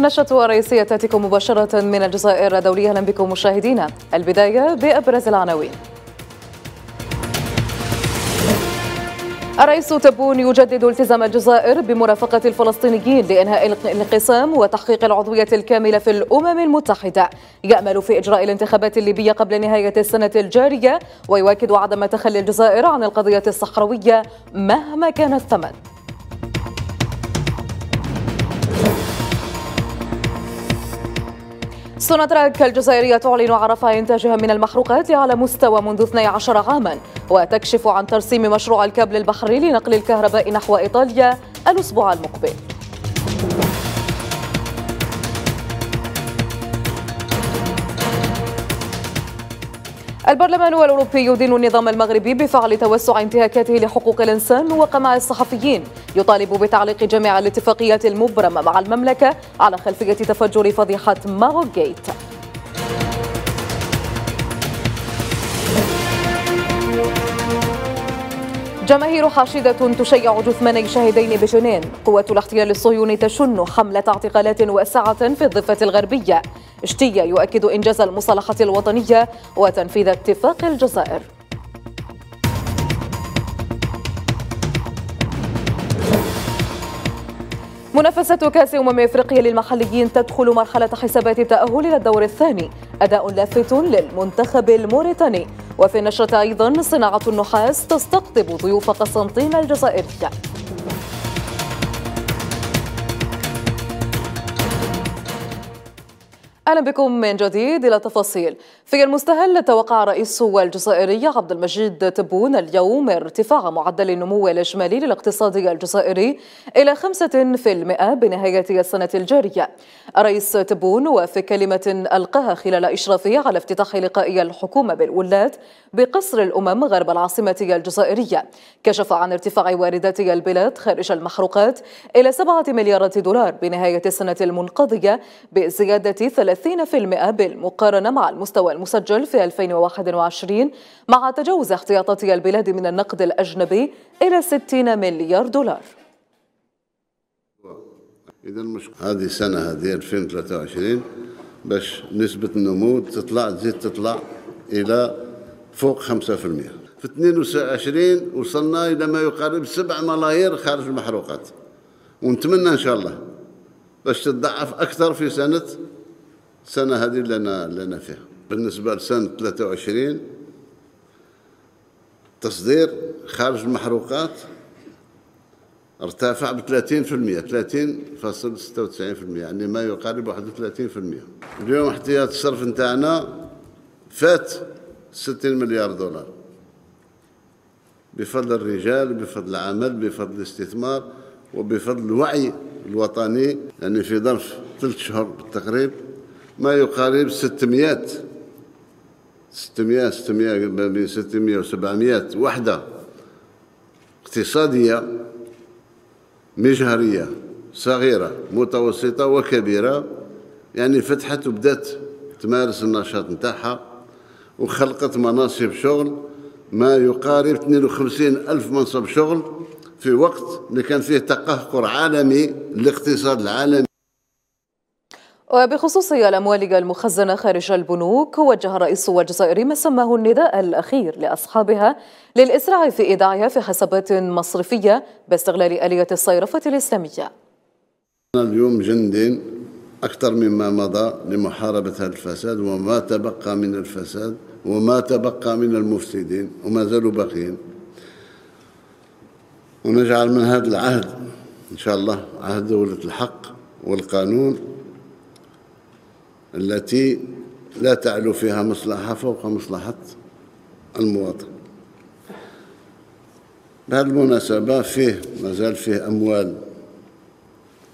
النشرة الرئيسية تأتيكم مباشرة من الجزائر دولية أهلا بكم مشاهدينا البداية بأبرز العناوين الرئيس تبون يجدد التزام الجزائر بمرافقة الفلسطينيين لإنهاء الانقسام وتحقيق العضوية الكاملة في الأمم المتحدة يأمل في إجراء الانتخابات الليبية قبل نهاية السنة الجارية ويؤكد عدم تخلي الجزائر عن القضية الصحراوية مهما كان الثمن سوناتراك الجزائرية تعلن عن رفع إنتاجها من المحروقات على مستوى منذ 12 عاما وتكشف عن ترسيم مشروع الكابل البحري لنقل الكهرباء نحو إيطاليا الأسبوع المقبل البرلمان الأوروبي يدين النظام المغربي بفعل توسع انتهاكاته لحقوق الإنسان وقمع الصحفيين يطالب بتعليق جميع الاتفاقيات المبرمة مع المملكة على خلفية تفجر فضيحة ماروغيت جماهير حاشدة تشيع جثماني شاهدين بجنين قوات الاحتلال الصهيوني تشن حملة اعتقالات واسعة في الضفة الغربية اشتية يؤكد إنجاز المصالحة الوطنية وتنفيذ اتفاق الجزائر منافسة كأس أمم إفريقيا للمحليين تدخل مرحلة حسابات التأهل إلى الدور الثاني أداء لافت للمنتخب الموريتاني وفي النشرة أيضا صناعة النحاس تستقطب ضيوف قسنطين الجزائرية أهلا بكم من جديد إلى تفاصيل في المستهل توقع رئيس الجزائري عبد المجيد تبون اليوم ارتفاع معدل النمو الإجمالي للاقتصاد الجزائري إلى 5% بنهاية السنة الجارية رئيس تبون وفي كلمة ألقاها خلال إشرافه على افتتاح لقاء الحكومة بالولاد بقصر الأمم غرب العاصمة الجزائرية كشف عن ارتفاع واردات البلاد خارج المحروقات إلى 7 مليارات دولار بنهاية السنة المنقضية بزيادة 30% بالمقارنة مع المستوى المسجل في 2021 مع تجاوز احتياطات البلاد من النقد الأجنبي إلى 60 مليار دولار إذا مش هذه السنة هذه 2023 باش نسبة النمو تطلع تزيد تطلع إلى فوق 5% في 22 وصلنا إلى ما يقارب 7 ملايير خارج المحروقات ونتمنى إن شاء الله باش تتضعف أكثر في سنة السنة هذه اللي لنا اللي فيها بالنسبة لسنة 23 تصدير خارج المحروقات ارتفع ب 30% 30.96% يعني ما يقارب 31% اليوم احتياط الصرف نتاعنا فات 60 مليار دولار بفضل الرجال بفضل العمل بفضل الاستثمار وبفضل الوعي الوطني يعني في ظرف ثلاث شهور بالتقريب ما يقارب 600 600 600 ما بين 600 و 700 وحدة اقتصادية مجهرية صغيرة متوسطة وكبيرة يعني فتحت وبدات تمارس النشاط نتاعها وخلقت مناصب شغل ما يقارب 52 ألف منصب شغل في وقت اللي كان فيه تقهقر عالمي للاقتصاد العالمي وبخصوص الأموال المخزنة خارج البنوك وجه رئيس الجزائر ما سماه النداء الأخير لأصحابها للإسراع في إيداعها في حسابات مصرفية باستغلال آلية الصيرفة الإسلامية اليوم جند أكثر مما مضى لمحاربة هذا الفساد وما تبقى من الفساد وما تبقى من المفسدين وما زالوا باقيين ونجعل من هذا العهد إن شاء الله عهد دولة الحق والقانون التي لا تعلو فيها مصلحة فوق مصلحة المواطن بهذه المناسبة فيه مازال فيه أموال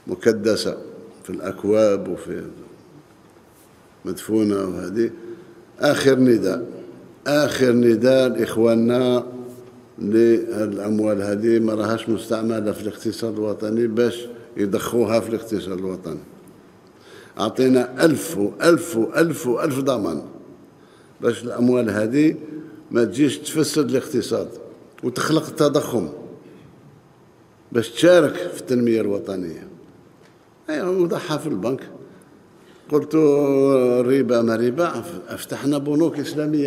مكدسة في الأكواب وفي مدفونة وهذه آخر نداء آخر نداء لإخواننا للأموال هذه ما راهاش مستعملة في الاقتصاد الوطني باش يدخوها في الاقتصاد الوطني أعطينا ألف وألف وألف وألف ضمان باش الأموال هذه ما تجيش تفسد الاقتصاد وتخلق التضخم باش تشارك في التنمية الوطنية أي أيوة، وضعها في البنك قلت ربا ما ربا افتحنا بنوك إسلامية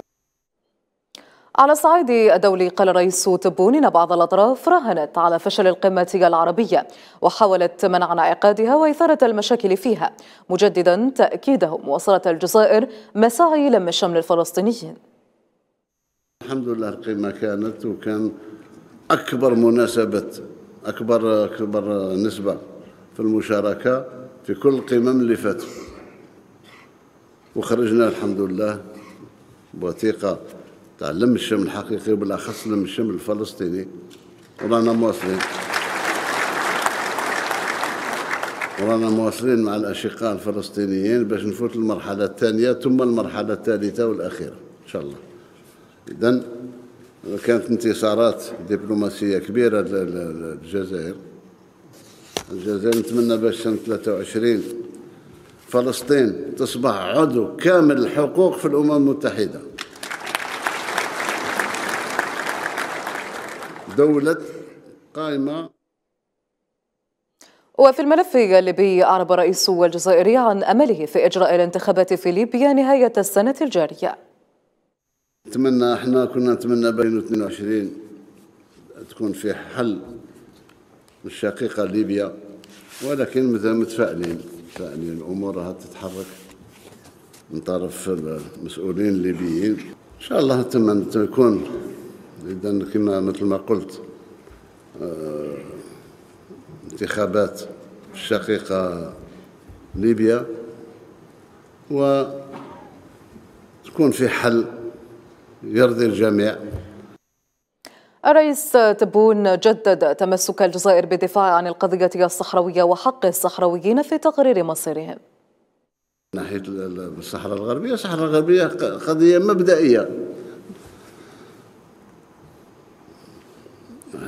على الصعيد الدولي قال رئيس تبون ان بعض الاطراف راهنت على فشل القمه العربيه وحاولت منع انعقادها واثاره المشاكل فيها مجددا تاكيده مواصله الجزائر مساعي لم الشمل الفلسطينيين الحمد لله القمه كانت وكان اكبر مناسبه اكبر اكبر نسبه في المشاركه في كل القمم اللي فاتت وخرجنا الحمد لله بوثيقه تاع لم الشمل الحقيقي وبالاخص لم الشمل الفلسطيني ورانا مواصلين ورانا مواصلين مع الاشقاء الفلسطينيين باش نفوت المرحله الثانيه ثم المرحله الثالثه والاخيره ان شاء الله اذا كانت انتصارات دبلوماسيه كبيره للجزائر الجزائر نتمنى باش سنه 23 فلسطين تصبح عضو كامل الحقوق في الامم المتحده دولة قائمة وفي الملف الليبي أعرب رئيس الجزائري عن أمله في إجراء الانتخابات في ليبيا نهاية السنة الجارية نتمنى احنا كنا نتمنى بين 22 تكون في حل الشقيقة ليبيا ولكن مازال متفائلين متفائلين الأمور راها تتحرك من طرف المسؤولين الليبيين إن شاء الله نتمنى تكون إذا كما مثل ما قلت آه، انتخابات الشقيقة ليبيا وتكون في حل يرضي الجميع الرئيس تبون جدد تمسك الجزائر بدفاع عن القضية الصحراوية وحق الصحراويين في تقرير مصيرهم ناحية الصحراء الغربية الصحراء الغربية قضية مبدئية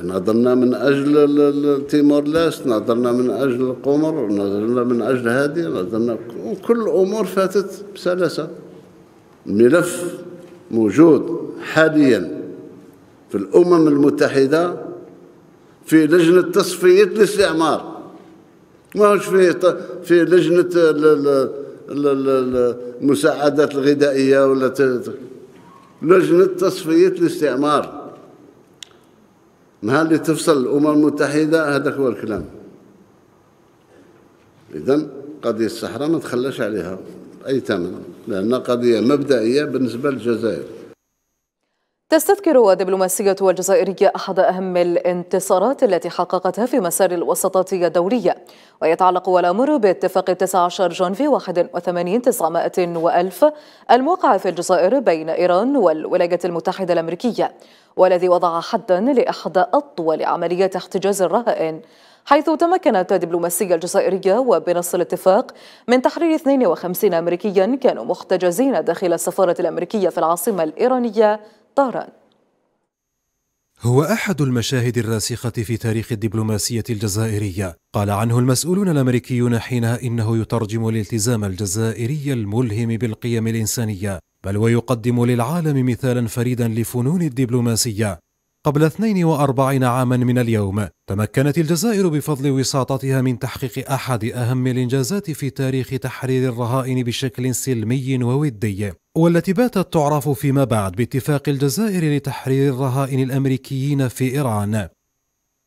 نظرنا من أجل التيمور لاست نظرنا من أجل القمر نظرنا من أجل هذه نظرنا كل الأمور فاتت بسلاسة الملف موجود حاليا في الأمم المتحدة في لجنة تصفية الاستعمار ماهوش في في لجنة المساعدات الغذائية ولا لجنة تصفية الاستعمار ما اللي تفصل الأمم المتحدة هذا هو الكلام إذا قضية الصحراء ما تخلاش عليها أي ثمن لأنها قضية مبدئية بالنسبة للجزائر تستذكر الدبلوماسية الجزائرية أحد أهم الانتصارات التي حققتها في مسار الوسطاتية الدولية ويتعلق الأمر باتفاق 19 جانفي 81 900 وألف الموقع في الجزائر بين إيران والولايات المتحدة الأمريكية والذي وضع حدا لإحدى أطول عمليات احتجاز الرهائن حيث تمكنت الدبلوماسية الجزائرية وبنص الاتفاق من تحرير 52 أمريكيا كانوا محتجزين داخل السفارة الأمريكية في العاصمة الإيرانية طهران هو أحد المشاهد الراسخة في تاريخ الدبلوماسية الجزائرية قال عنه المسؤولون الأمريكيون حينها إنه يترجم الالتزام الجزائري الملهم بالقيم الإنسانية بل ويقدم للعالم مثالا فريدا لفنون الدبلوماسية قبل 42 عاما من اليوم تمكنت الجزائر بفضل وساطتها من تحقيق أحد أهم الإنجازات في تاريخ تحرير الرهائن بشكل سلمي وودي والتي باتت تعرف فيما بعد باتفاق الجزائر لتحرير الرهائن الأمريكيين في إيران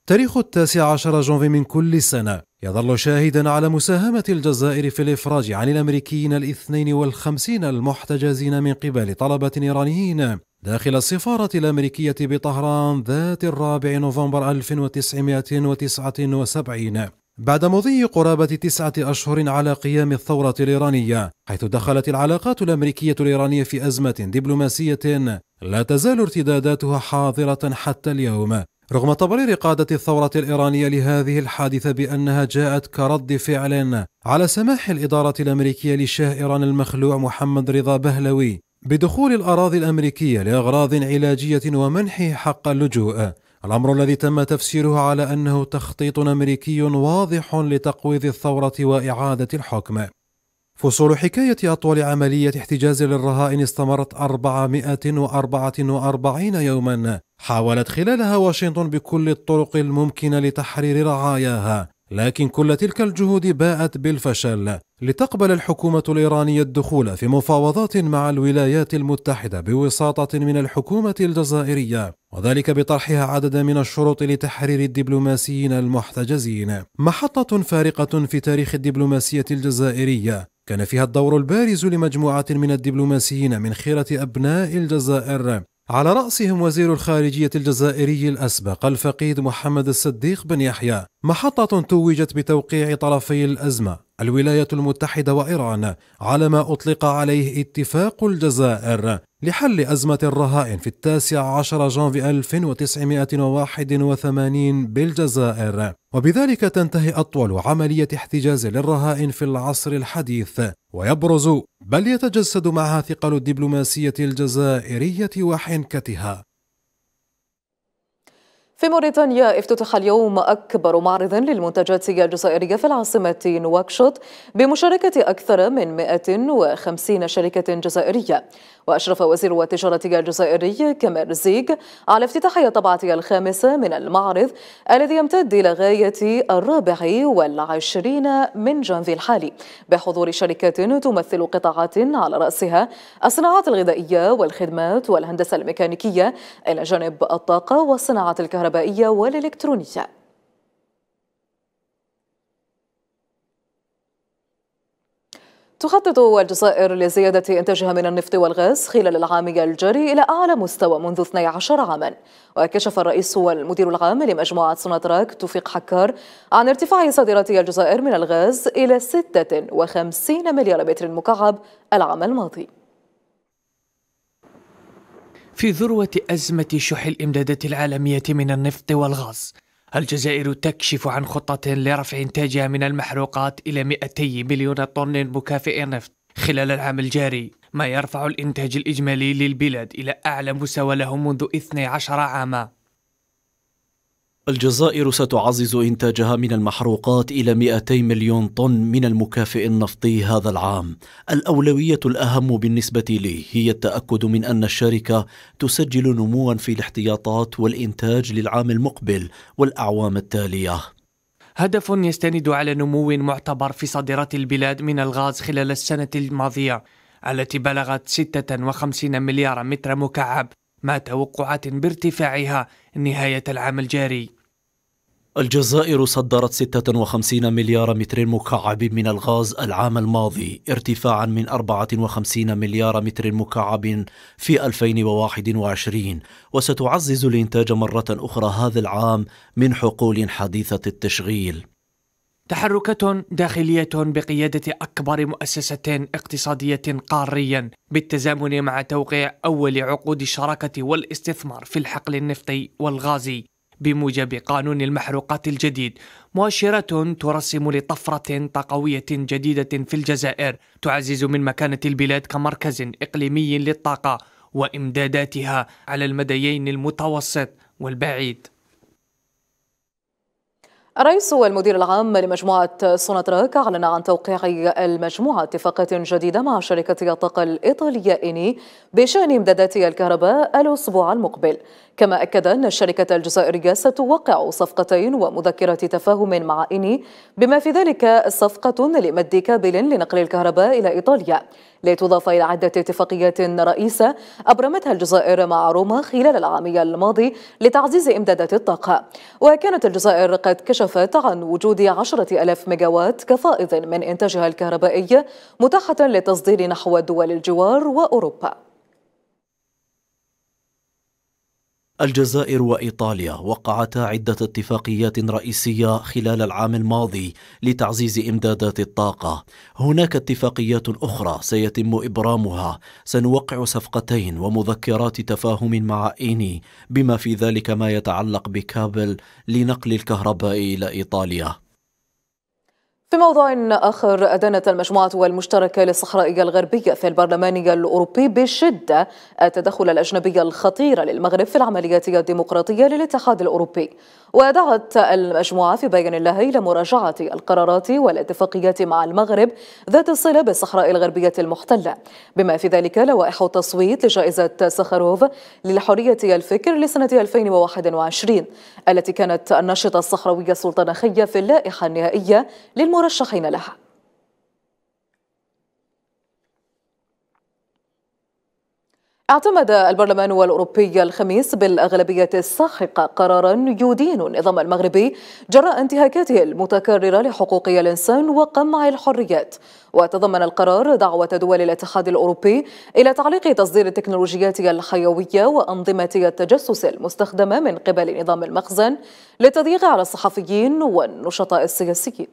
تاريخ التاسع عشر جونفي من كل سنة يظل شاهدا على مساهمة الجزائر في الإفراج عن الأمريكيين الاثنين والخمسين المحتجزين من قبل طلبة إيرانيين داخل السفارة الأمريكية بطهران ذات الرابع نوفمبر 1979 بعد مضي قرابة تسعة أشهر على قيام الثورة الإيرانية حيث دخلت العلاقات الأمريكية الإيرانية في أزمة دبلوماسية لا تزال ارتداداتها حاضرة حتى اليوم رغم تبرير قادة الثورة الإيرانية لهذه الحادثة بأنها جاءت كرد فعل على سماح الإدارة الأمريكية لشاه إيران المخلوع محمد رضا بهلوي بدخول الأراضي الأمريكية لأغراض علاجية ومنح حق اللجوء الأمر الذي تم تفسيره على أنه تخطيط أمريكي واضح لتقويض الثورة وإعادة الحكم فصول حكاية أطول عملية احتجاز للرهائن استمرت 444 يوما حاولت خلالها واشنطن بكل الطرق الممكنة لتحرير رعاياها لكن كل تلك الجهود باءت بالفشل لتقبل الحكومة الإيرانية الدخول في مفاوضات مع الولايات المتحدة بوساطة من الحكومة الجزائرية وذلك بطرحها عددا من الشروط لتحرير الدبلوماسيين المحتجزين محطة فارقة في تاريخ الدبلوماسية الجزائرية كان فيها الدور البارز لمجموعة من الدبلوماسيين من خيرة أبناء الجزائر على رأسهم وزير الخارجية الجزائري الأسبق الفقيد محمد الصديق بن يحيى محطة توجت بتوقيع طرفي الأزمة الولايات المتحدة وإيران على ما أطلق عليه اتفاق الجزائر لحل أزمة الرهائن في التاسع عشر جانفي 1981 بالجزائر وبذلك تنتهي أطول عملية احتجاز للرهائن في العصر الحديث ويبرز بل يتجسد معها ثقل الدبلوماسية الجزائرية وحنكتها في موريتانيا افتتح اليوم أكبر معرض للمنتجات الجزائرية في العاصمة نواكشوط بمشاركة أكثر من 150 شركة جزائرية وأشرف وزير التجارة الجزائري كمال زيغ على افتتاح الطبعة الخامسة من المعرض الذي يمتد إلى غاية الرابع والعشرين من جانفي الحالي بحضور شركات تمثل قطاعات على رأسها الصناعات الغذائية والخدمات والهندسة الميكانيكية إلى جانب الطاقة والصناعات الكهربائية الكهربائية والإلكترونية تخطط الجزائر لزيادة إنتاجها من النفط والغاز خلال العام الجاري إلى أعلى مستوى منذ 12 عاما وكشف الرئيس والمدير العام لمجموعة سوناتراك توفيق حكار عن ارتفاع صادرات الجزائر من الغاز إلى 56 مليار متر مكعب العام الماضي في ذروة أزمة شح الإمدادات العالمية من النفط والغاز الجزائر تكشف عن خطة لرفع إنتاجها من المحروقات إلى 200 مليون طن مكافئ نفط خلال العام الجاري ما يرفع الإنتاج الإجمالي للبلاد إلى أعلى مستوى له منذ 12 عاما الجزائر ستعزز إنتاجها من المحروقات إلى 200 مليون طن من المكافئ النفطي هذا العام. الأولوية الأهم بالنسبة لي هي التأكد من أن الشركة تسجل نموا في الاحتياطات والإنتاج للعام المقبل والأعوام التالية. هدف يستند على نمو معتبر في صادرات البلاد من الغاز خلال السنة الماضية التي بلغت 56 مليار متر مكعب مع توقعات بارتفاعها نهاية العام الجاري الجزائر صدرت 56 مليار متر مكعب من الغاز العام الماضي ارتفاعا من 54 مليار متر مكعب في 2021 وستعزز الإنتاج مرة أخرى هذا العام من حقول حديثة التشغيل تحركات داخلية بقيادة أكبر مؤسسة اقتصادية قاريا بالتزامن مع توقيع أول عقود الشراكة والاستثمار في الحقل النفطي والغازي بموجب قانون المحروقات الجديد مؤشرة ترسم لطفرة طاقوية جديدة في الجزائر تعزز من مكانة البلاد كمركز إقليمي للطاقة وإمداداتها على المديين المتوسط والبعيد الرئيس والمدير العام لمجموعة سوناتراك أعلن عن توقيع المجموعة اتفاقات جديدة مع شركة الطاقة الإيطالية إني بشأن إمدادات الكهرباء الأسبوع المقبل كما أكد أن الشركة الجزائرية ستوقع صفقتين ومذكرة تفاهم مع إني بما في ذلك صفقة لمد كابل لنقل الكهرباء إلى إيطاليا لتضاف إلى عدة اتفاقيات رئيسة أبرمتها الجزائر مع روما خلال العام الماضي لتعزيز إمدادات الطاقة وكانت الجزائر قد كشفت كشفت عن وجود عشرة ألاف ميجاوات كفائض من إنتاجها الكهربائي متاحة للتصدير نحو دول الجوار وأوروبا الجزائر وايطاليا وقعتا عده اتفاقيات رئيسيه خلال العام الماضي لتعزيز امدادات الطاقه هناك اتفاقيات اخرى سيتم ابرامها سنوقع صفقتين ومذكرات تفاهم مع ايني بما في ذلك ما يتعلق بكابل لنقل الكهرباء الى ايطاليا في موضوع آخر أدانت المجموعة المشتركة للصحراء الغربية في البرلمان الأوروبي بشدة التدخل الأجنبي الخطير للمغرب في العمليات الديمقراطية للاتحاد الأوروبي ودعت المجموعة في بيان الله إلى مراجعة القرارات والاتفاقيات مع المغرب ذات الصلة بالصحراء الغربية المحتلة بما في ذلك لوائح التصويت لجائزة سخروف للحرية الفكر لسنة 2021 التي كانت الناشطة الصحراوية سلطان خية في اللائحة النهائية للمراجعة المرشحين لها اعتمد البرلمان الأوروبي الخميس بالأغلبية الساحقة قرارا يدين النظام المغربي جراء انتهاكاته المتكررة لحقوق الإنسان وقمع الحريات وتضمن القرار دعوة دول الاتحاد الأوروبي إلى تعليق تصدير التكنولوجيات الحيوية وأنظمة التجسس المستخدمة من قبل نظام المخزن للتضييق على الصحفيين والنشطاء السياسيين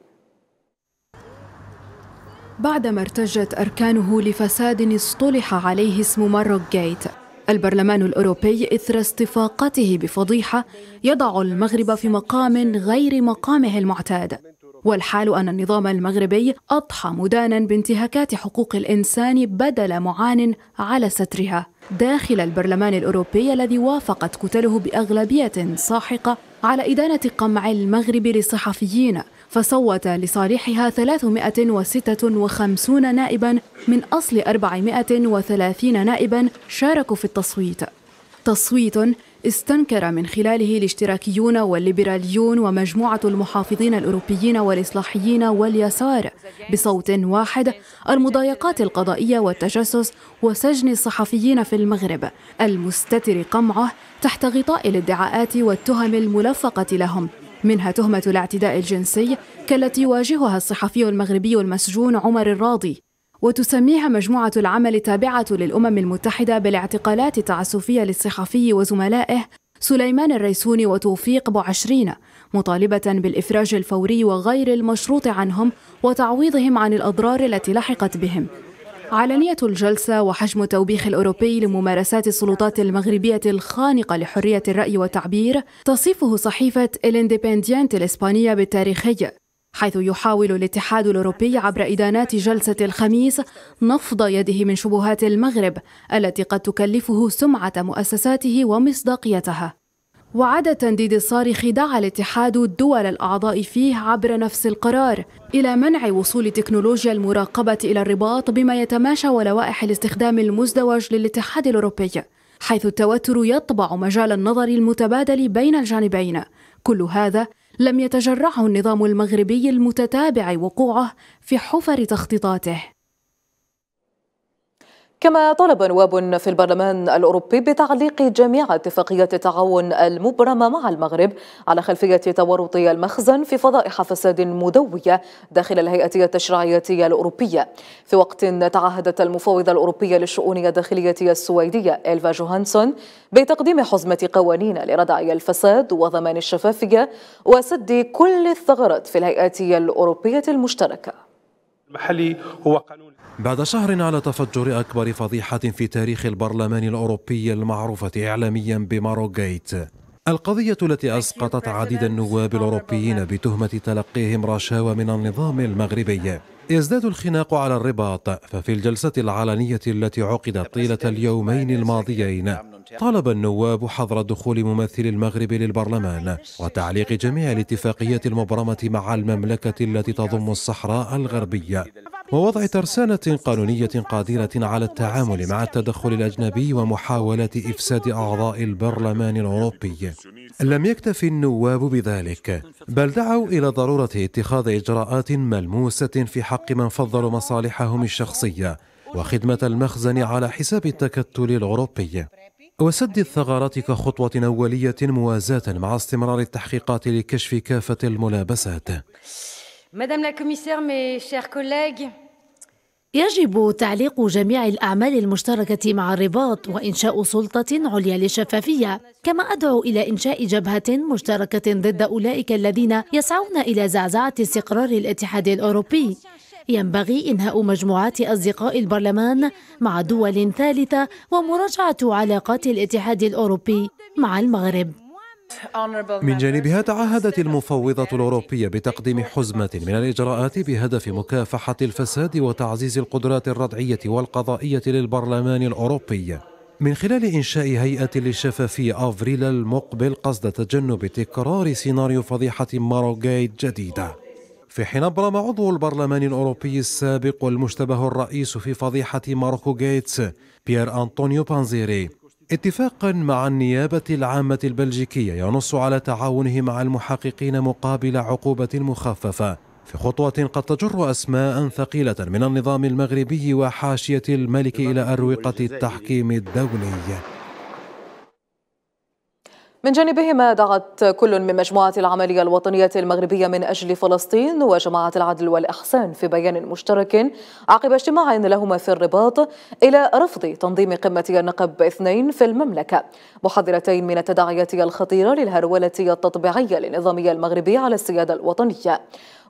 بعدما ارتجت أركانه لفساد اصطلح عليه اسم ماروك جيت البرلمان الأوروبي إثر استفاقته بفضيحة يضع المغرب في مقام غير مقامه المعتاد والحال أن النظام المغربي أضحى مدانا بانتهاكات حقوق الإنسان بدل معان على سترها داخل البرلمان الأوروبي الذي وافقت كتله بأغلبية ساحقة على إدانة قمع المغرب لصحفيين فصوت لصالحها 356 نائبا من أصل 430 نائبا شاركوا في التصويت تصويت استنكر من خلاله الاشتراكيون والليبراليون ومجموعة المحافظين الأوروبيين والإصلاحيين واليسار بصوت واحد المضايقات القضائية والتجسس وسجن الصحفيين في المغرب المستتر قمعه تحت غطاء الادعاءات والتهم الملفقة لهم منها تهمة الاعتداء الجنسي كالتي يواجهها الصحفي المغربي المسجون عمر الراضي وتسميها مجموعة العمل التابعة للأمم المتحدة بالاعتقالات التعسفية للصحفي وزملائه سليمان الريسوني وتوفيق بوعشرين مطالبة بالإفراج الفوري وغير المشروط عنهم وتعويضهم عن الأضرار التي لحقت بهم علنية الجلسة وحجم التوبيخ الأوروبي لممارسات السلطات المغربية الخانقة لحرية الرأي والتعبير تصفه صحيفة الانديبنديانت الإسبانية بالتاريخي حيث يحاول الاتحاد الأوروبي عبر إدانات جلسة الخميس نفض يده من شبهات المغرب التي قد تكلفه سمعة مؤسساته ومصداقيتها وعاد تنديد الصارخ دعا الاتحاد الدول الأعضاء فيه عبر نفس القرار إلى منع وصول تكنولوجيا المراقبة إلى الرباط بما يتماشى ولوائح الاستخدام المزدوج للاتحاد الأوروبي حيث التوتر يطبع مجال النظر المتبادل بين الجانبين كل هذا لم يتجرعه النظام المغربي المتتابع وقوعه في حفر تخطيطاته كما طلب نواب في البرلمان الأوروبي بتعليق جميع اتفاقيات التعاون المبرمة مع المغرب على خلفية تورط المخزن في فضائح فساد مدوية داخل الهيئة التشريعية الأوروبية في وقت تعهدت المفوضة الأوروبية للشؤون الداخلية السويدية إلفا جوهانسون بتقديم حزمة قوانين لردع الفساد وضمان الشفافية وسد كل الثغرات في الهيئات الأوروبية المشتركة المحلي هو قانون بعد شهر على تفجر أكبر فضيحة في تاريخ البرلمان الأوروبي المعروفة إعلاميا بماروغيت القضية التي أسقطت عديد النواب الأوروبيين بتهمة تلقيهم رشاوى من النظام المغربي يزداد الخناق على الرباط ففي الجلسة العلنية التي عقدت طيلة اليومين الماضيين طالب النواب حظر دخول ممثل المغرب للبرلمان وتعليق جميع الاتفاقيات المبرمة مع المملكة التي تضم الصحراء الغربية ووضع ترسانة قانونية قادرة على التعامل مع التدخل الأجنبي ومحاولة إفساد أعضاء البرلمان الأوروبي لم يكتف النواب بذلك بل دعوا إلى ضرورة اتخاذ إجراءات ملموسة في حق من فضلوا مصالحهم الشخصية وخدمة المخزن على حساب التكتل الأوروبي وسد الثغرات كخطوة أولية موازاة مع استمرار التحقيقات لكشف كافة الملابسات. Madame la commissaire, mes chers collègues, يجب تعليق جميع الأعمال المشتركة مع الرباط وإنشاء سلطة عليا للشفافية كما أدعو إلى إنشاء جبهة مشتركة ضد أولئك الذين يسعون إلى زعزعة استقرار الاتحاد الأوروبي ينبغي إنهاء مجموعات أصدقاء البرلمان مع دول ثالثة ومراجعة علاقات الاتحاد الأوروبي مع المغرب من جانبها تعهدت المفوضة الأوروبية بتقديم حزمة من الإجراءات بهدف مكافحة الفساد وتعزيز القدرات الردعية والقضائية للبرلمان الأوروبي من خلال إنشاء هيئة للشفافية أفريل المقبل قصد تجنب تكرار سيناريو فضيحة ماروغايد جديدة في حين ابرم عضو البرلمان الاوروبي السابق والمشتبه الرئيس في فضيحه ماركو غيتس بيير انطونيو بانزيري اتفاقا مع النيابه العامه البلجيكيه ينص على تعاونه مع المحققين مقابل عقوبه مخففه في خطوه قد تجر اسماء ثقيله من النظام المغربي وحاشيه الملك الى اروقه التحكيم الدولي من جانبهما دعت كل من مجموعة العملية الوطنية المغربية من أجل فلسطين وجماعة العدل والإحسان في بيان مشترك عقب اجتماع لهما في الرباط إلى رفض تنظيم قمة النقب اثنين في المملكة محذرتين من التداعيات الخطيرة للهرولة التطبيعية للنظامية المغربي على السيادة الوطنية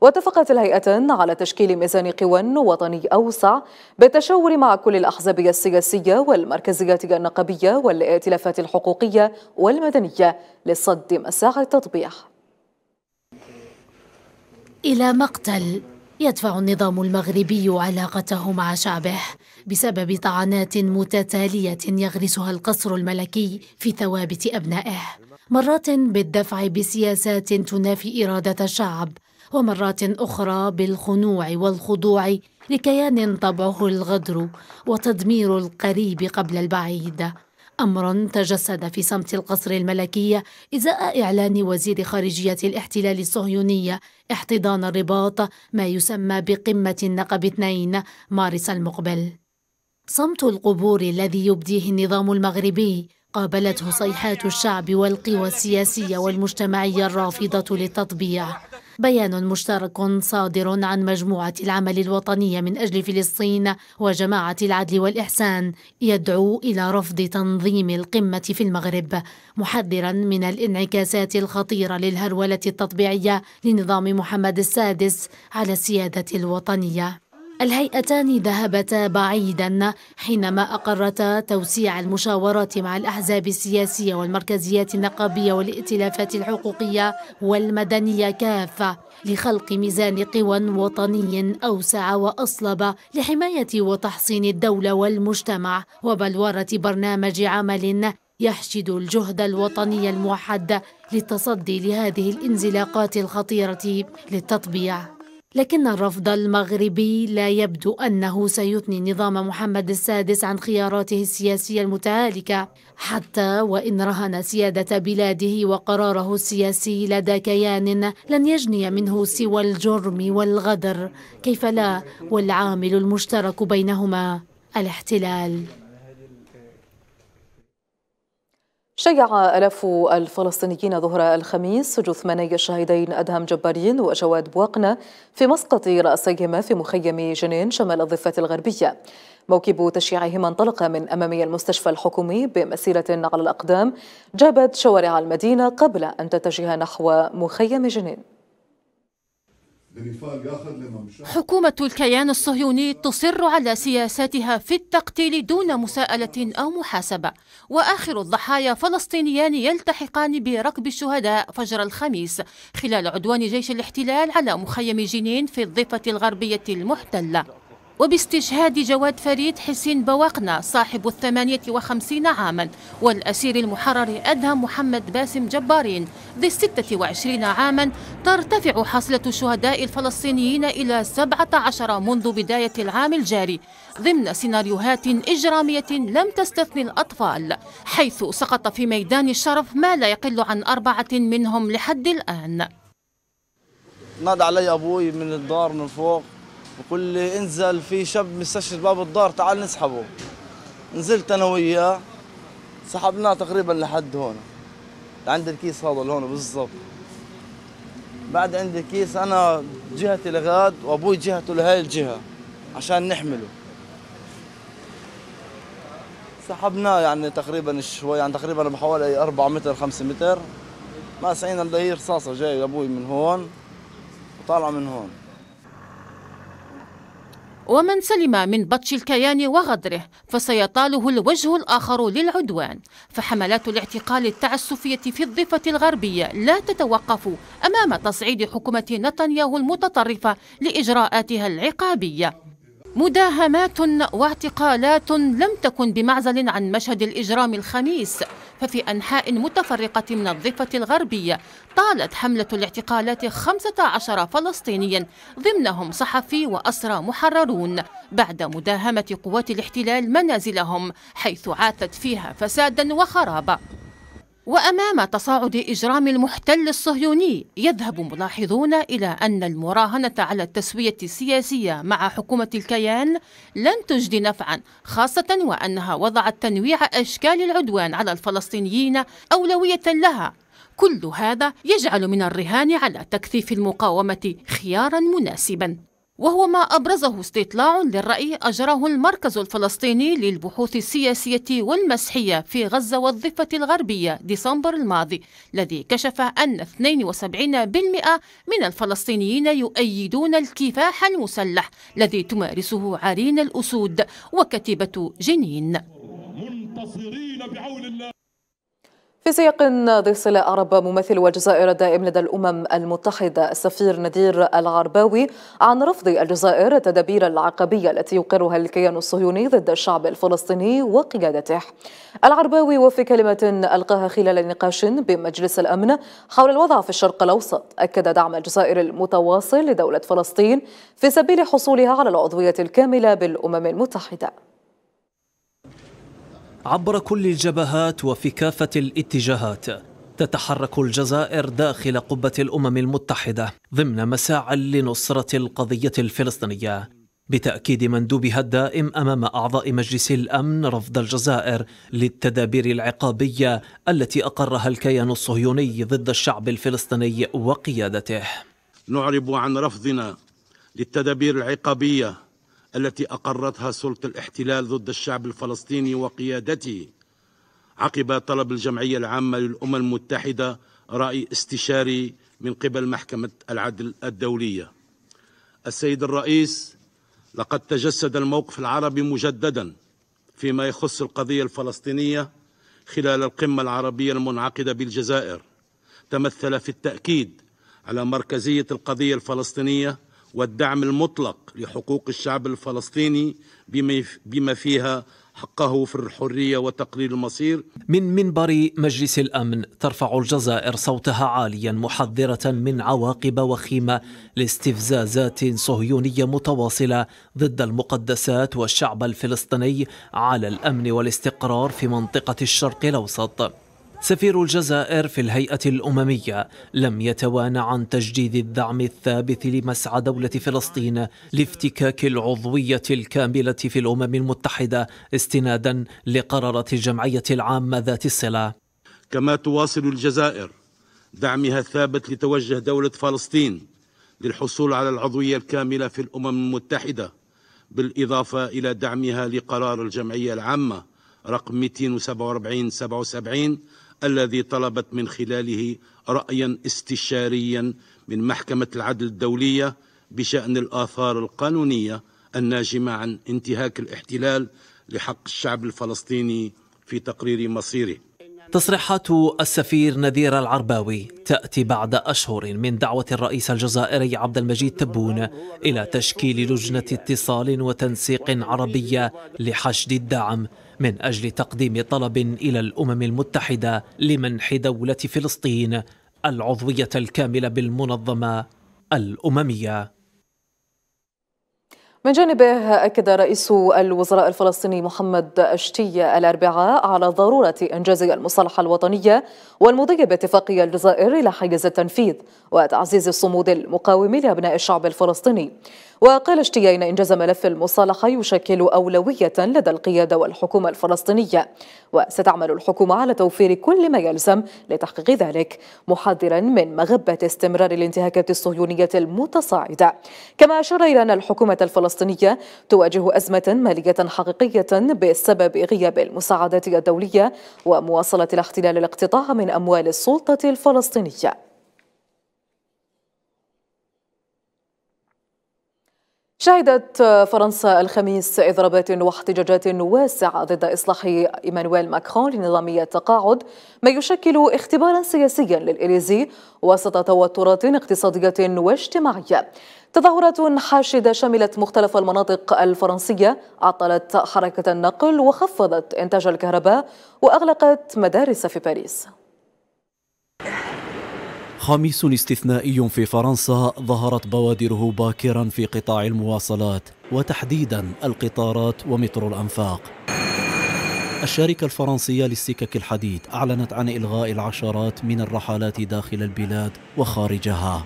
واتفقت الهيئتان على تشكيل ميزان قوى وطني أوسع بالتشاور مع كل الأحزاب السياسية والمركزيات النقبية والائتلافات الحقوقية والمدنية الجوية لصد مساغ التطبيع إلى مقتل يدفع النظام المغربي علاقته مع شعبه بسبب طعنات متتالية يغرسها القصر الملكي في ثوابت أبنائه مرات بالدفع بسياسات تنافي إرادة الشعب ومرات أخرى بالخنوع والخضوع لكيان طبعه الغدر وتدمير القريب قبل البعيد أمر تجسد في صمت القصر الملكي إزاء إعلان وزير خارجية الاحتلال الصهيونية احتضان الرباط ما يسمى بقمة النقب اثنين مارس المقبل صمت القبور الذي يبديه النظام المغربي قابلته صيحات الشعب والقوى السياسية والمجتمعية الرافضة للتطبيع بيان مشترك صادر عن مجموعة العمل الوطنية من أجل فلسطين وجماعة العدل والإحسان يدعو إلى رفض تنظيم القمة في المغرب محذرا من الانعكاسات الخطيرة للهرولة التطبيعية لنظام محمد السادس على السيادة الوطنية الهيئتان ذهبتا بعيدا حينما أقرتا توسيع المشاورات مع الأحزاب السياسية والمركزيات النقابية والائتلافات الحقوقية والمدنية كافة لخلق ميزان قوى وطني أوسع وأصلب لحماية وتحصين الدولة والمجتمع وبلورة برنامج عمل يحشد الجهد الوطني الموحد للتصدي لهذه الانزلاقات الخطيرة للتطبيع لكن الرفض المغربي لا يبدو أنه سيثني نظام محمد السادس عن خياراته السياسية المتهالكة حتى وإن رهن سيادة بلاده وقراره السياسي لدى كيان لن يجني منه سوى الجرم والغدر كيف لا والعامل المشترك بينهما الاحتلال شيع ألاف الفلسطينيين ظهر الخميس جثماني الشهيدين أدهم جبارين وجواد بواقنة في مسقط رأسيهما في مخيم جنين شمال الضفة الغربية موكب تشييعهما انطلق من أمام المستشفى الحكومي بمسيرة على الأقدام جابت شوارع المدينة قبل أن تتجه نحو مخيم جنين حكومة الكيان الصهيوني تصر على سياساتها في التقتيل دون مساءلة أو محاسبة وآخر الضحايا فلسطينيان يلتحقان بركب الشهداء فجر الخميس خلال عدوان جيش الاحتلال على مخيم جنين في الضفة الغربية المحتلة وباستشهاد جواد فريد حسين بواقنا صاحب الثمانية وخمسين عاما والأسير المحرر أدهم محمد باسم جبارين ذي الستة وعشرين عاما ترتفع حصلة الشهداء الفلسطينيين إلى سبعة عشر منذ بداية العام الجاري ضمن سيناريوهات إجرامية لم تستثني الأطفال حيث سقط في ميدان الشرف ما لا يقل عن أربعة منهم لحد الآن نادى علي أبوي من الدار من فوق بقول لي انزل في شاب مستشفى باب الدار تعال نسحبه نزلت انا وياه سحبناه تقريبا لحد هون عند الكيس هذا اللي هون بالضبط بعد عند الكيس انا جهتي لغاد وابوي جهته لهي الجهه عشان نحمله سحبناه يعني تقريبا شوي يعني تقريبا بحوالي 4 متر 5 متر ماسعين اللي هي رصاصه جاي ابوي من هون وطالعه من هون ومن سلم من بطش الكيان وغدره فسيطاله الوجه الآخر للعدوان فحملات الاعتقال التعسفية في الضفة الغربية لا تتوقف أمام تصعيد حكومة نتنياهو المتطرفة لإجراءاتها العقابية مداهمات واعتقالات لم تكن بمعزل عن مشهد الإجرام الخميس ففي أنحاء متفرقة من الضفة الغربية طالت حملة الاعتقالات 15 فلسطينيا ضمنهم صحفي وأسرى محررون بعد مداهمة قوات الاحتلال منازلهم حيث عاتت فيها فسادا وخرابة وأمام تصاعد إجرام المحتل الصهيوني يذهب ملاحظون إلى أن المراهنة على التسوية السياسية مع حكومة الكيان لن تجدي نفعا خاصة وأنها وضعت تنويع أشكال العدوان على الفلسطينيين أولوية لها كل هذا يجعل من الرهان على تكثيف المقاومة خيارا مناسبا وهو ما أبرزه استطلاع للرأي أجره المركز الفلسطيني للبحوث السياسية والمسحية في غزة والضفة الغربية ديسمبر الماضي الذي كشف أن 72% من الفلسطينيين يؤيدون الكفاح المسلح الذي تمارسه عرين الأسود وكتيبة جنين منتصرين بعون الله في سياق ذي صلة أرب ممثل الجزائر الدائم لدى الأمم المتحدة السفير نذير العرباوي عن رفض الجزائر التدابير العقبية التي يقرها الكيان الصهيوني ضد الشعب الفلسطيني وقيادته العرباوي وفي كلمة ألقاها خلال نقاش بمجلس الأمن حول الوضع في الشرق الأوسط أكد دعم الجزائر المتواصل لدولة فلسطين في سبيل حصولها على العضوية الكاملة بالأمم المتحدة عبر كل الجبهات وفي كافة الاتجاهات تتحرك الجزائر داخل قبة الأمم المتحدة ضمن مساع لنصرة القضية الفلسطينية بتأكيد مندوبها الدائم أمام أعضاء مجلس الأمن رفض الجزائر للتدابير العقابية التي أقرها الكيان الصهيوني ضد الشعب الفلسطيني وقيادته نعرب عن رفضنا للتدابير العقابية التي أقرتها سلطة الاحتلال ضد الشعب الفلسطيني وقيادته عقب طلب الجمعية العامة للأمم المتحدة رأي استشاري من قبل محكمة العدل الدولية السيد الرئيس لقد تجسد الموقف العربي مجددا فيما يخص القضية الفلسطينية خلال القمة العربية المنعقدة بالجزائر تمثل في التأكيد على مركزية القضية الفلسطينية والدعم المطلق لحقوق الشعب الفلسطيني بما فيها حقه في الحريه وتقرير المصير. من منبر مجلس الامن ترفع الجزائر صوتها عاليا محذره من عواقب وخيمه لاستفزازات صهيونيه متواصله ضد المقدسات والشعب الفلسطيني على الامن والاستقرار في منطقه الشرق الاوسط. سفير الجزائر في الهيئة الأممية لم يتوانى عن تجديد الدعم الثابت لمسعى دولة فلسطين لافتكاك العضوية الكاملة في الأمم المتحدة استنادا لقرارات الجمعية العامة ذات الصلة كما تواصل الجزائر دعمها الثابت لتوجه دولة فلسطين للحصول على العضوية الكاملة في الأمم المتحدة بالإضافة إلى دعمها لقرار الجمعية العامة رقم 247 77 الذي طلبت من خلاله رأيا استشاريا من محكمة العدل الدولية بشأن الآثار القانونية الناجمة عن انتهاك الاحتلال لحق الشعب الفلسطيني في تقرير مصيره تصريحات السفير نذير العرباوي تأتي بعد أشهر من دعوة الرئيس الجزائري عبد المجيد تبون إلى تشكيل لجنة اتصال وتنسيق عربية لحشد الدعم من أجل تقديم طلب إلى الأمم المتحدة لمنح دولة فلسطين العضوية الكاملة بالمنظمة الأممية من جانبه أكد رئيس الوزراء الفلسطيني محمد أشتي الأربعاء على ضرورة إنجاز المصالحة الوطنية والمضي باتفاقية الجزائر إلى حيز التنفيذ وتعزيز الصمود المقاوم لأبناء الشعب الفلسطيني وقال اشتياين إن إنجاز ملف المصالحة يشكل أولوية لدى القيادة والحكومة الفلسطينية وستعمل الحكومة على توفير كل ما يلزم لتحقيق ذلك محذرا من مغبة استمرار الانتهاكات الصهيونية المتصاعدة كما أشار إلى أن الحكومة الفلسطينية تواجه أزمة مالية حقيقية بسبب غياب المساعدات الدولية ومواصلة الاحتلال الاقتطاع من أموال السلطة الفلسطينية شهدت فرنسا الخميس إضرابات واحتجاجات واسعة ضد إصلاح إيمانويل ماكرون لنظامية التقاعد ما يشكل اختبارا سياسيا للإليزي وسط توترات اقتصادية واجتماعية تظاهرات حاشدة شملت مختلف المناطق الفرنسية عطلت حركة النقل وخفضت إنتاج الكهرباء وأغلقت مدارس في باريس خميس استثنائي في فرنسا ظهرت بوادره باكرا في قطاع المواصلات وتحديدا القطارات ومترو الأنفاق الشركة الفرنسية للسكك الحديد أعلنت عن إلغاء العشرات من الرحلات داخل البلاد وخارجها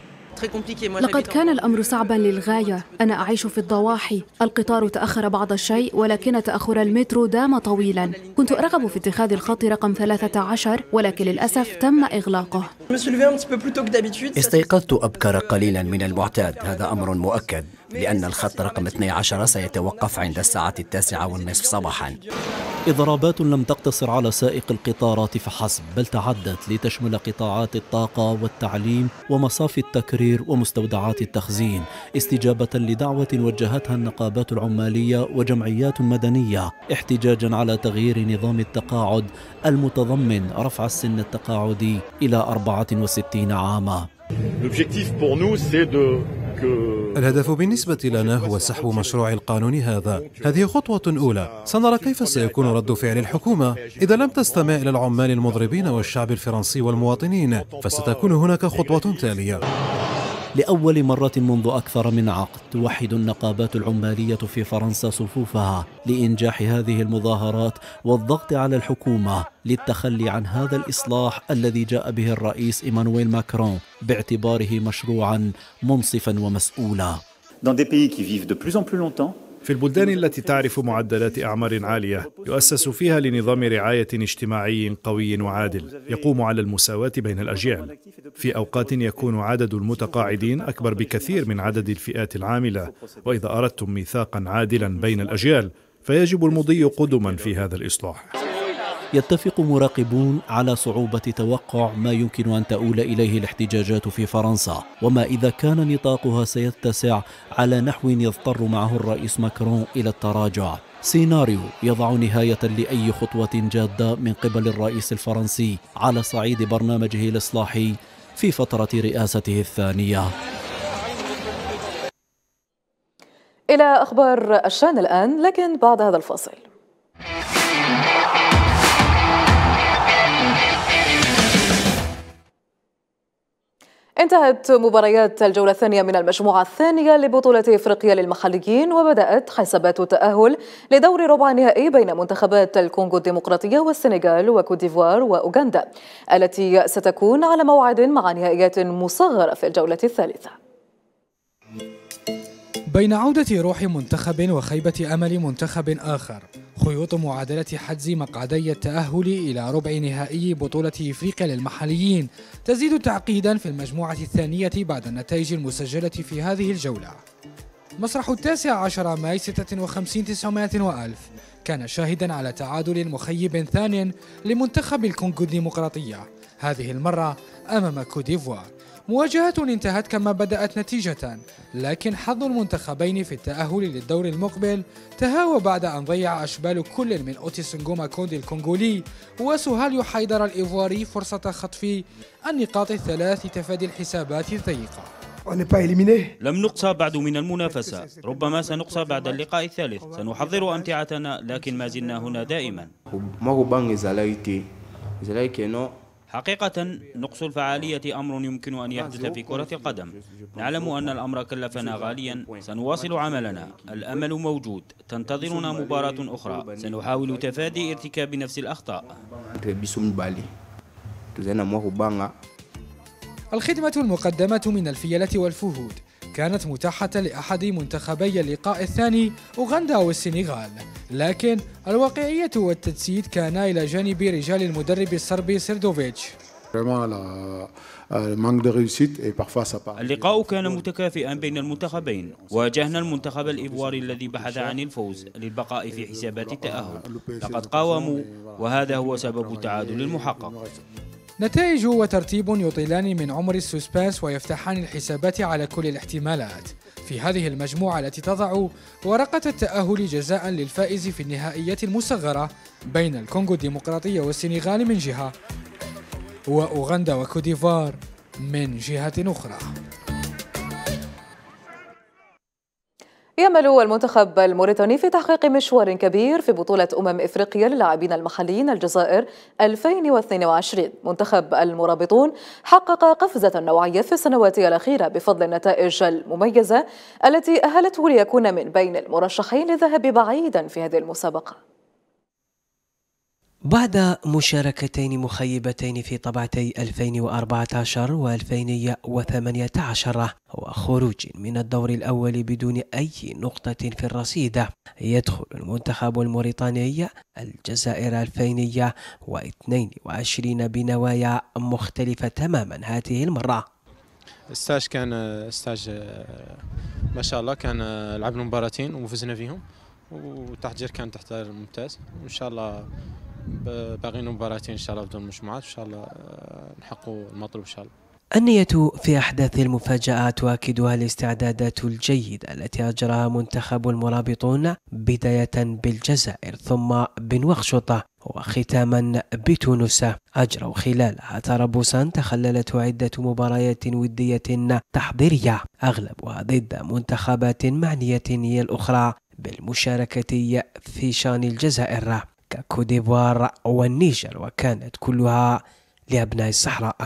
لقد كان الأمر صعبا للغاية أنا أعيش في الضواحي القطار تأخر بعض الشيء ولكن تأخر المترو دام طويلا كنت أرغب في اتخاذ الخط رقم 13 ولكن للأسف تم إغلاقه استيقظت أبكر قليلا من المعتاد هذا أمر مؤكد لأن الخط رقم 12 سيتوقف عند الساعة التاسعة والنصف صباحا إضرابات لم تقتصر على سائق القطارات فحسب بل تعدت لتشمل قطاعات الطاقة والتعليم ومصافي التكرير ومستودعات التخزين استجابة لدعوة وجهتها النقابات العمالية وجمعيات مدنية احتجاجا على تغيير نظام التقاعد المتضمن رفع السن التقاعدي إلى 64 عاما الهدف بالنسبة لنا هو سحب مشروع القانون هذا هذه خطوة أولى سنرى كيف سيكون رد فعل الحكومة إذا لم تستمع إلى العمال المضربين والشعب الفرنسي والمواطنين فستكون هناك خطوة تالية لأول مرة منذ أكثر من عقد توحد النقابات العمالية في فرنسا صفوفها لإنجاح هذه المظاهرات والضغط على الحكومة للتخلي عن هذا الإصلاح الذي جاء به الرئيس إيمانويل ماكرون باعتباره مشروعا منصفا ومسؤولا. Dans des pays qui vivent de plus en plus longtemps, في البلدان التي تعرف معدلات أعمار عالية يؤسس فيها لنظام رعاية اجتماعي قوي وعادل يقوم على المساواة بين الأجيال في أوقات يكون عدد المتقاعدين أكبر بكثير من عدد الفئات العاملة وإذا أردتم ميثاقا عادلا بين الأجيال فيجب المضي قدما في هذا الإصلاح يتفق مراقبون على صعوبة توقع ما يمكن أن تؤول إليه الاحتجاجات في فرنسا وما إذا كان نطاقها سيتسع على نحو يضطر معه الرئيس ماكرون إلى التراجع سيناريو يضع نهاية لأي خطوة جادة من قبل الرئيس الفرنسي على صعيد برنامجه الإصلاحي في فترة رئاسته الثانية إلى أخبار الشان الآن لكن بعد هذا الفاصل انتهت مباريات الجولة الثانية من المجموعة الثانية لبطولة إفريقيا للمحليين وبدأت حسابات التأهل لدور ربع نهائي بين منتخبات الكونغو الديمقراطية والسنغال وكوت ديفوار وأوغندا التي ستكون على موعد مع نهائيات مصغرة في الجولة الثالثة بين عودة روح منتخب وخيبة أمل منتخب آخر خيوط معادلة حجز مقعدي التأهل إلى ربع نهائي بطولة إفريقيا للمحليين تزيد تعقيدا في المجموعة الثانية بعد النتائج المسجلة في هذه الجولة مسرح التاسع عشر ماي 56 900 وألف كان شاهدا على تعادل مخيب ثان لمنتخب الكونغو الديمقراطية هذه المرة أمام كوديفوار مواجهة انتهت كما بدأت نتيجة لكن حظ المنتخبين في التأهل للدور المقبل تهاوى بعد أن ضيع أشبال كل من أوتيس نجوما كوندي الكونغولي وسهاليو حيدر الإيفواري فرصة خطف النقاط الثلاث تفادي الحسابات الضيقة لم نقصى بعد من المنافسة ربما سنقصى بعد اللقاء الثالث سنحضر أمتعتنا لكن ما زلنا هنا دائما حقيقة نقص الفعالية أمر يمكن أن يحدث في كرة القدم نعلم أن الأمر كلفنا غاليا سنواصل عملنا الأمل موجود تنتظرنا مباراة أخرى سنحاول تفادي ارتكاب نفس الأخطاء الخدمة المقدمة من الفيلة والفهود كانت متاحة لأحد منتخبي اللقاء الثاني أوغندا والسنغال لكن الواقعية والتجسيد كانا إلى جانب رجال المدرب الصربي سيردوفيتش euh, اللقاء كان متكافئا بين المنتخبين واجهنا المنتخب الإيفواري الذي بحث عن الفوز للبقاء في حسابات التأهل لقد قاوموا وهذا هو سبب التعادل المحقق نتائج وترتيب يطيلان من عمر السوسباس ويفتحان الحسابات على كل الاحتمالات في هذه المجموعة التي تضع ورقة التأهل جزاء للفائز في النهائيات المصغرة بين الكونغو الديمقراطية والسنغال من جهة وأوغندا وكوديفار من جهة أخرى يأمل المنتخب الموريتاني في تحقيق مشوار كبير في بطولة أمم إفريقيا للاعبين المحليين الجزائر 2022 منتخب المرابطون حقق قفزة نوعية في السنوات الأخيرة بفضل النتائج المميزة التي أهلته ليكون من بين المرشحين للذهاب بعيدا في هذه المسابقة بعد مشاركتين مخيبتين في طبعتي 2014 و 2018 وخروج من الدور الأول بدون أي نقطة في الرصيد يدخل المنتخب الموريتاني الجزائر 2022 بنوايا مختلفة تماما هذه المرة الستاج كان استاج ما شاء الله كان لعبنا مباراتين وفزنا فيهم والتحضير كان تحضير ممتاز وان شاء الله باغيين مباراتين ان شاء الله بدون مجموعات ان شاء الله آه، نحققوا المطلوب ان شاء الله النية في أحداث المفاجأة تؤكدها الاستعدادات الجيدة التي أجراها منتخب المرابطون بداية بالجزائر ثم بنوخشطة وختاما بتونس أجروا خلالها تربصا تخللته عدة مباريات ودية تحضيرية أغلبها ضد منتخبات معنية هي الأخرى بالمشاركة في شان الجزائر ككوديفوار والنيجر وكانت كلها لأبناء الصحراء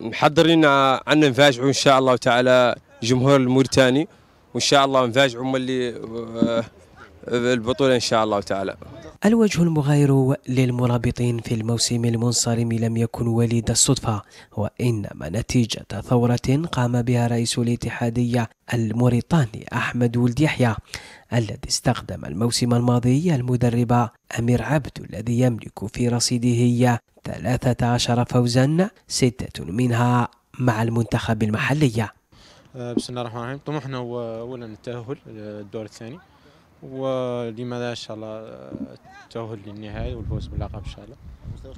محضرين أن نفاجئوا إن شاء الله تعالى جمهور الموريتاني وإن شاء الله نفاجئوا ملي اللي آه، البطولة إن شاء الله تعالى الوجه المغاير للمرابطين في الموسم المنصرم لم يكن وليد الصدفة وإنما نتيجة ثورة قام بها رئيس الاتحادية الموريتاني أحمد ولد يحيى الذي استخدم الموسم الماضي المدرب أمير عبد الذي يملك في رصيده 13 فوزا ستة منها مع المنتخب المحلي آه، بسم الله الرحمن الرحيم طموحنا هو أولا التأهل للدور الثاني ولماذا إن شاء الله التأهل للنهائي والفوز باللقب إن شاء الله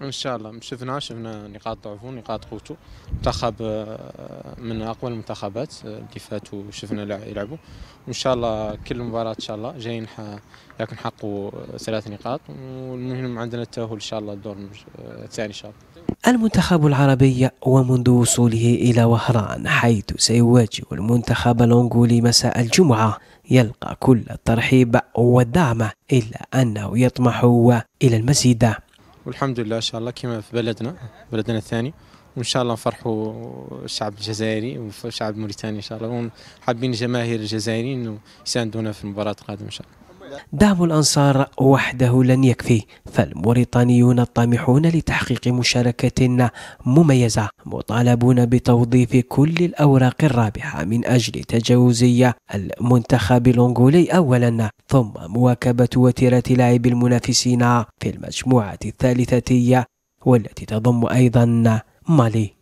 ان شاء الله شفنا شفنا نقاط ضعفه نقاط قوته منتخب آه، من اقوى المنتخبات آه، اللي فاتوا شفنا يلعبوا وان شاء الله كل مباراه ان شاء الله جايين لكن حقوا ثلاث نقاط والمهم عندنا التاهل ان شاء الله الدور آه، الثاني ان شاء الله المنتخب العربي ومنذ وصوله إلى وهران حيث سيواجه المنتخب الأنغولي مساء الجمعة يلقى كل الترحيب والدعم إلا أنه يطمح إلى المزيد والحمد لله ان شاء الله كما في بلدنا بلدنا الثاني وان شاء الله نفرحوا الشعب الجزائري والشعب الموريتاني ان شاء الله وحابين الجماهير الجزائريين يساندونا في المباراه القادمه ان شاء الله دعم الأنصار وحده لن يكفي فالموريتانيون طامحون لتحقيق مشاركة مميزة مطالبون بتوظيف كل الأوراق الرابحة من أجل تجاوزية المنتخب الأنغولي أولا ثم مواكبة وتيرة لاعب المنافسين في المجموعة الثالثة والتي تضم أيضا مالي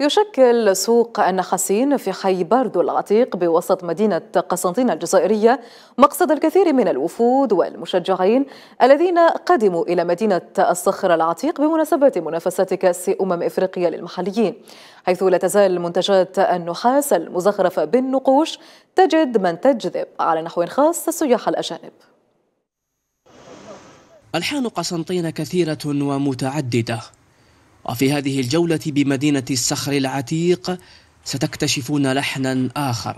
يشكل سوق النحاسين في حي باردو العتيق بوسط مدينة قسنطينة الجزائرية مقصد الكثير من الوفود والمشجعين الذين قدموا إلى مدينة الصخر العتيق بمناسبة منافسة كأس أمم إفريقيا للمحليين حيث لا تزال منتجات النحاس المزخرفة بالنقوش تجد من تجذب على نحو خاص السياح الأجانب ألحان قسنطينة كثيرة ومتعددة وفي هذه الجولة بمدينة الصخر العتيق ستكتشفون لحنا آخر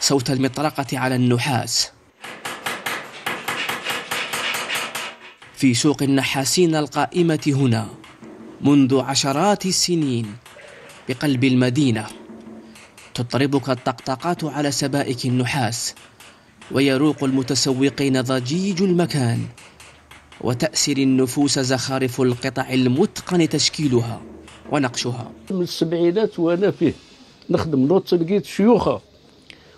صوت المطرقة على النحاس في سوق النحاسين القائمة هنا منذ عشرات السنين بقلب المدينة تطربك الطقطقات على سبائك النحاس ويروق المتسوقين ضجيج المكان وتأسر النفوس زخارف القطع المتقن تشكيلها ونقشها من السبعينات وأنا فيه نخدم نوت لقيت شيوخه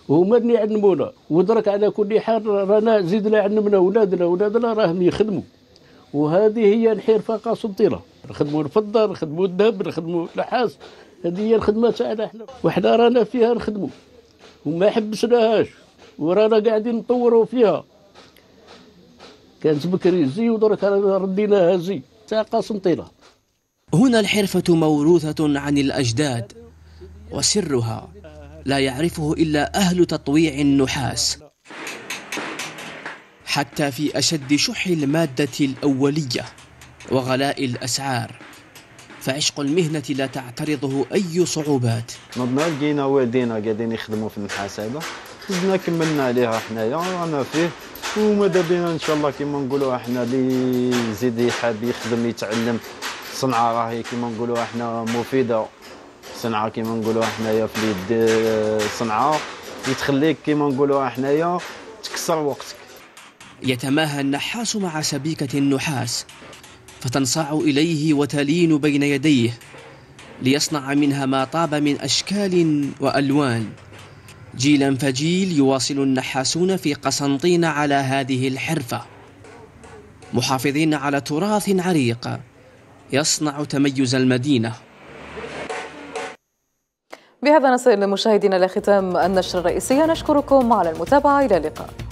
هما اللي علمونا ودرك على كل حال رانا زدنا علمنا ولادنا ولادنا راهم يخدموا وهذه هي الحرفه قاصدتنا نخدموا الفضه نخدموا الذهب نخدموا النحاس هذه هي الخدمه تاعنا احنا وحنا رانا فيها نخدموا وما حبسناهاش ورانا قاعدين نطوروا فيها كانت بكري زي ودرك رديناها زي تاع قسنطينه هنا الحرفه موروثه عن الاجداد وسرها لا يعرفه الا اهل تطويع النحاس حتى في اشد شح الماده الاوليه وغلاء الاسعار فعشق المهنة لا تعترضه أي صعوبات نضنا لقينا والدينا قاعدين يخدموا في النحاس هذا زدنا كملنا عليها حنايا رانا فيه وماذا بينا ان شاء الله كما نقولوا احنا اللي يزيد يحب يخدم يتعلم الصنعه راهي كما نقولوا احنا مفيده الصنعه كما نقولوا حنايا في اليد صنعه اللي تخليك كما نقولوا حنايا تكسر وقتك يتماهى النحاس مع سبيكه النحاس فتنصاع اليه وتلين بين يديه ليصنع منها ما طاب من اشكال والوان جيلا فجيل يواصل النحاسون في قسنطين على هذه الحرفة محافظين على تراث عريق يصنع تميز المدينة بهذا نصل لمشاهدينا لختام النشر الرئيسية نشكركم على المتابعة إلى اللقاء